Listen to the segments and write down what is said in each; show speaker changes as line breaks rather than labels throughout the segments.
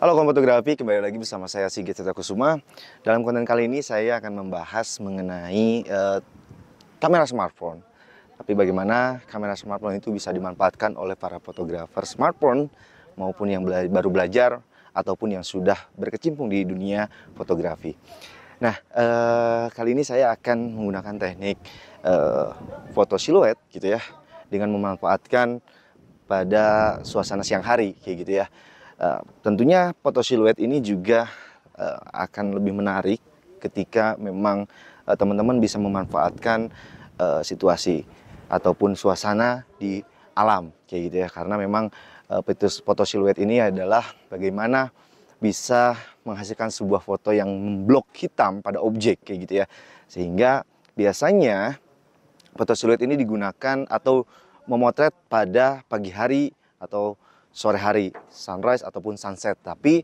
Halo kawan fotografi, kembali lagi bersama saya Sigit Tata Kusuma. Dalam konten kali ini saya akan membahas mengenai uh, kamera smartphone. Tapi bagaimana kamera smartphone itu bisa dimanfaatkan oleh para fotografer smartphone maupun yang bela baru belajar ataupun yang sudah berkecimpung di dunia fotografi. Nah, uh, kali ini saya akan menggunakan teknik eh, foto siluet gitu ya dengan memanfaatkan pada suasana siang hari kayak gitu ya. Eh, tentunya foto siluet ini juga uh, akan lebih menarik ketika memang eh, teman-teman uh, bisa memanfaatkan uh, situasi ataupun suasana di alam kayak gitu ya karena memang uh, foto siluet ini adalah bagaimana bisa menghasilkan sebuah foto yang memblok hitam pada objek kayak gitu ya sehingga biasanya foto siluet ini digunakan atau memotret pada pagi hari atau sore hari, sunrise ataupun sunset. Tapi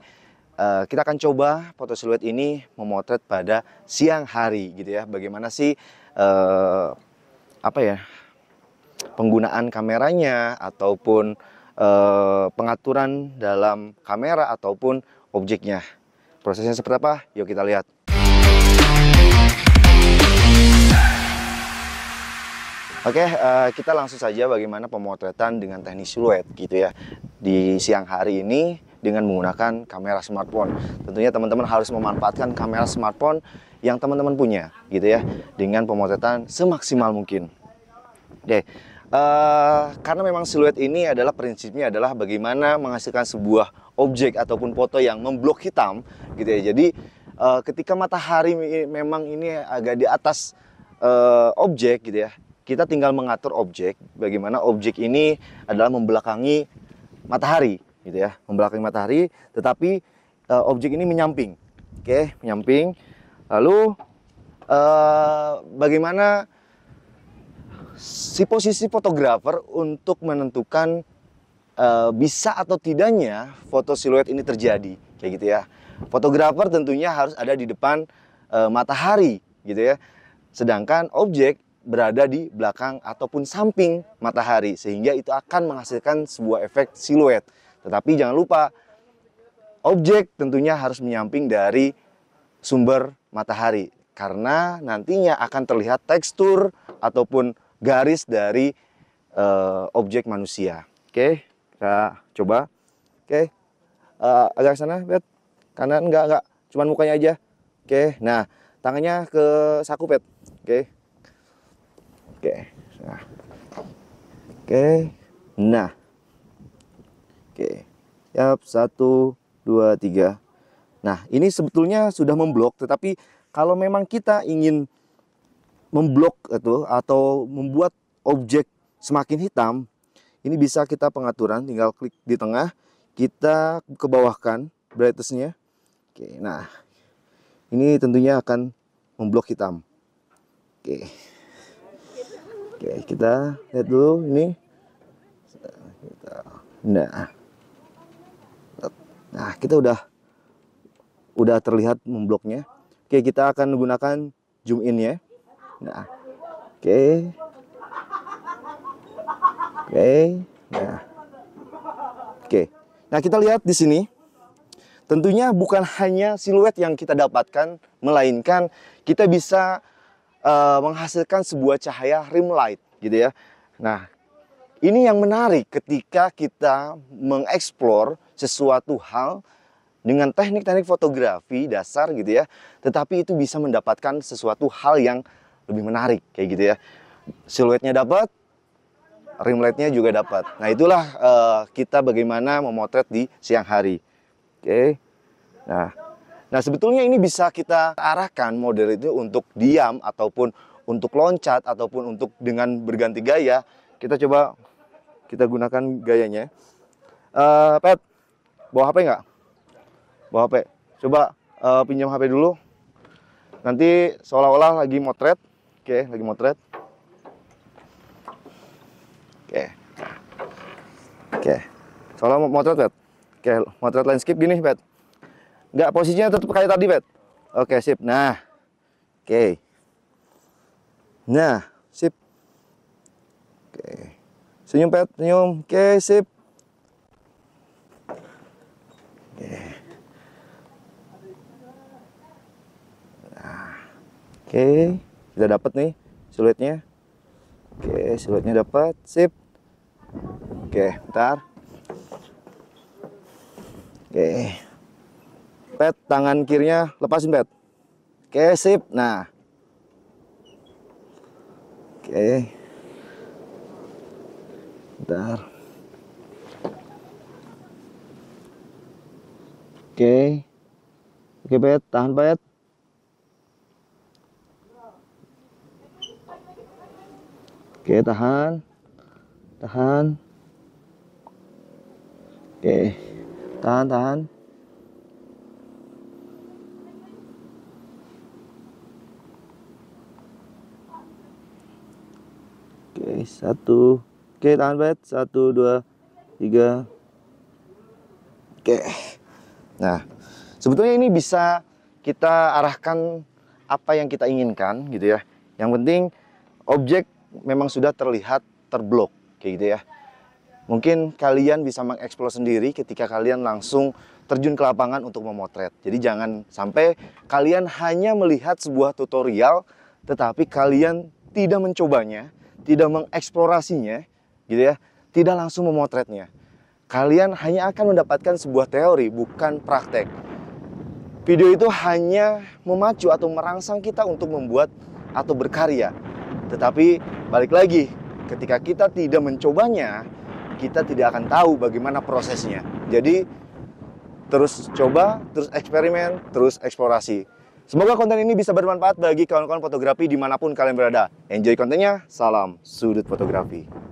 uh, kita akan coba foto siluet ini memotret pada siang hari gitu ya. Bagaimana sih uh, apa ya penggunaan kameranya ataupun uh, pengaturan dalam kamera ataupun objeknya. Prosesnya seperti apa? Yuk kita lihat. Oke, okay, uh, kita langsung saja bagaimana pemotretan dengan teknik siluet gitu ya di siang hari ini dengan menggunakan kamera smartphone. Tentunya teman-teman harus memanfaatkan kamera smartphone yang teman-teman punya gitu ya dengan pemotretan semaksimal mungkin. Oke. Uh, karena memang siluet ini adalah prinsipnya adalah bagaimana menghasilkan sebuah objek ataupun foto yang memblok hitam gitu ya. Jadi uh, ketika matahari memang ini agak di atas uh, objek gitu ya. Kita tinggal mengatur objek bagaimana objek ini adalah membelakangi matahari gitu ya membelakangi matahari tetapi uh, objek ini menyamping oke okay, menyamping lalu uh, bagaimana si posisi fotografer untuk menentukan uh, bisa atau tidaknya foto siluet ini terjadi kayak gitu ya fotografer tentunya harus ada di depan uh, matahari gitu ya sedangkan objek berada di belakang ataupun samping matahari sehingga itu akan menghasilkan sebuah efek siluet. Tetapi jangan lupa objek tentunya harus menyamping dari sumber matahari karena nantinya akan terlihat tekstur ataupun garis dari uh, objek manusia. Oke, kita coba. Oke. Uh, agak sana, Pet. Kanan enggak enggak, cuman mukanya aja. Oke. Nah, tangannya ke saku, Pet. Oke. Oke. Nah. Oke. Nah. Oke. Yap, satu, dua, tiga. Nah, ini sebetulnya sudah memblok, tetapi kalau memang kita ingin memblok itu atau membuat objek semakin hitam, ini bisa kita pengaturan, tinggal klik di tengah, kita kebawahkan brightness-nya. Oke, nah ini tentunya akan memblok hitam. Oke. Oke, kita lihat dulu ini. Nah. Nah, kita udah udah terlihat membloknya. Oke, kita akan menggunakan zoom in ya. Nah. Oke. Oke. Nah. Oke. Nah, kita lihat di sini. Tentunya bukan hanya siluet yang kita dapatkan, melainkan kita bisa Eh, menghasilkan sebuah cahaya rim light gitu ya. Nah, ini yang menarik ketika kita mengeksplor sesuatu hal dengan teknik-teknik fotografi dasar gitu ya. Tetapi itu bisa mendapatkan sesuatu hal yang lebih menarik kayak gitu ya. Siluetnya dapat, rim lightnya juga dapat. Nah, itulah uh, kita bagaimana memotret di siang hari. Oke. Okay. Nah, Nah, sebetulnya ini bisa kita arahkan model itu untuk diam ataupun untuk loncat ataupun untuk dengan berganti gaya. Kita coba kita gunakan gayanya. Uh, Pet, bawa HP nggak? Bawa HP. Coba uh, pinjam HP dulu. Nanti seolah-olah lagi motret. Oke, okay, lagi motret. Oke. Okay. Oke. Okay. Seolah motret, Pet. Oke, motret landscape gini, Pet. Enggak, posisinya tetap kayak tadi, Bet. Oke, sip. Nah. Oke. Nah, sip. Oke. Senyum, Pet. Senyum. Oke, sip. Oke. Nah. Oke. Sudah dapat nih sulitnya. Oke, sulitnya dapat. Sip. Oke, bentar. Oke. Pet, tangan kirinya lepasin, Pet. Oke, sip. Nah. Oke. Bentar. Oke. Oke, Pet. Tahan, Pet. Oke, tahan. Tahan. Oke. Tahan, tahan. satu oke tahan bet satu dua tiga oke nah sebetulnya ini bisa kita arahkan apa yang kita inginkan gitu ya yang penting objek memang sudah terlihat terblok kayak gitu ya mungkin kalian bisa mengeksplor sendiri ketika kalian langsung terjun ke lapangan untuk memotret jadi jangan sampai kalian hanya melihat sebuah tutorial tetapi kalian tidak mencobanya tidak mengeksplorasinya, gitu ya, tidak langsung memotretnya. Kalian hanya akan mendapatkan sebuah teori, bukan praktek. Video itu hanya memacu atau merangsang kita untuk membuat atau berkarya. Tetapi balik lagi, ketika kita tidak mencobanya, kita tidak akan tahu bagaimana prosesnya. Jadi terus coba, terus eksperimen, terus eksplorasi. Semoga konten ini bisa bermanfaat bagi kawan-kawan fotografi dimanapun kalian berada. Enjoy kontennya, salam sudut fotografi.